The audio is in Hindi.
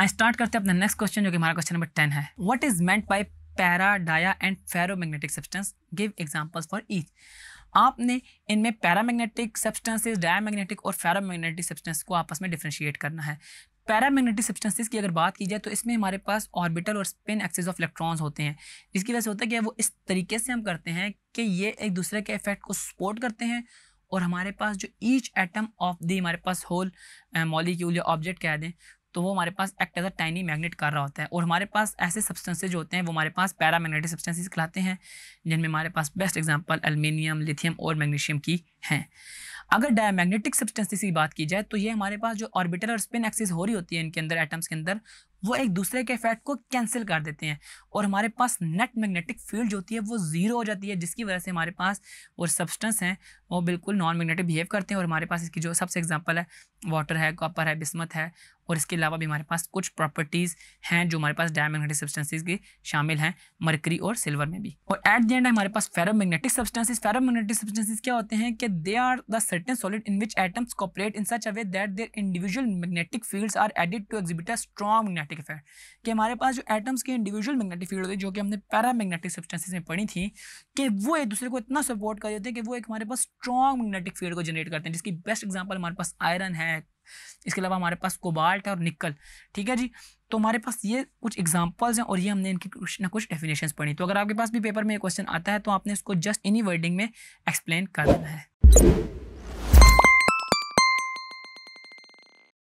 आई स्टार्ट करते हैं अपना नेक्स्ट क्वेश्चन जो कि हमारा क्वेश्चन नंबर टेन है what is meant by para dia and ferromagnetic substance give examples for each आपने इनमें पैरामैग्नेटिक डाया मैग्नेटिक और फेरोमैग्नेटिक सब्सटेंस को आपस में डिफ्रेंशिएट करना है पैरामैग्नेटिक सब्सटेंसेज की अगर बात की जाए तो इसमें हमारे पास ऑर्बिटल और स्पिन एक्सेस ऑफ इलेक्ट्रॉन्स होते हैं जिसकी वजह से होता है कि वो इस तरीके से हम करते हैं कि ये एक दूसरे के इफेक्ट को सपोर्ट करते हैं और हमारे पास जो ईच एटम ऑफ दी हमारे पास होल मॉलिक्यूल या ऑब्जेक्ट कह दें तो वो हमारे पास act as a tiny magnet कर रहा होता है और हमारे पास ऐसे सब्सटेंसेज जो होते हैं वो हमारे पास पैरा मैग्नेटिक सब्सटेंसेज कहलाते हैं जिनमें हमारे पास बेस्ट एग्जांपल अल्मीनियम लिथियम और मैग्नीशियम की हैं अगर डायमैग्नेटिक सब्सटेंसेज की बात की जाए तो ये हमारे पास जो ऑर्बिटल और स्पिन एक्सिस हो रही होती है इनके अंदर एटम्स के अंदर वो एक दूसरे के इफेक्ट को कैंसिल कर देते हैं और हमारे पास नेट मैग्नेटिक फील्ड जो होती है वो ज़ीरो हो जाती है जिसकी वजह से हमारे पास वो सब्सटेंस हैं वो बिल्कुल नॉन मैग्नेटिक बिहेव करते हैं और हमारे पास इसकी जो सबसे एग्जांपल है वाटर है कॉपर है बिस्मत है और इसके अलावा भी हमारे पास कुछ प्रॉपर्टीज़ हैं जो हमारे पास डायमैग्नेटिक सब्सटेंसेज के शामिल हैं मरकरी और सिल्वर में भी और एट द एंड हमारे पास फेरोमैग्नेटिक सब्सटेंसेज फेरोमैग्नेटिक सब्सटेंसेज क्या होते हैं कि they are the certain solid in which atoms cooperate in such a way that their individual magnetic fields are added to exhibit a strong magnetic effect कि हमारे पास जो एटम्स के इंडिविजुअल मैग्नेटिक फील्ड होते हैं जो कि हमने पैरामैग्नेटिक सब्सटेंसेज में पढ़ी थी कि वो एक दूसरे को इतना सपोर्ट कर देते हैं कि वो एक हमारे पास स्ट्रॉन्ग मैग्नेटिक फील्ड को जनरेट करते हैं जिसकी बेस्ट एग्जाम्पल हमारे पास आयरन है इसके अलावा हमारे पास कोबाल्ट और निकल ठीक है जी तो हमारे पास ये कुछ एग्जाम्पल्स हैं और ये हमने इनकी कुछ ना कुछ डेफिनेशन पढ़ी तो अगर आपके पास भी पेपर में क्वेश्चन आता है तो आपने इसको जस्ट इन्हीं वर्डिंग में एक्सप्लेन कर देना है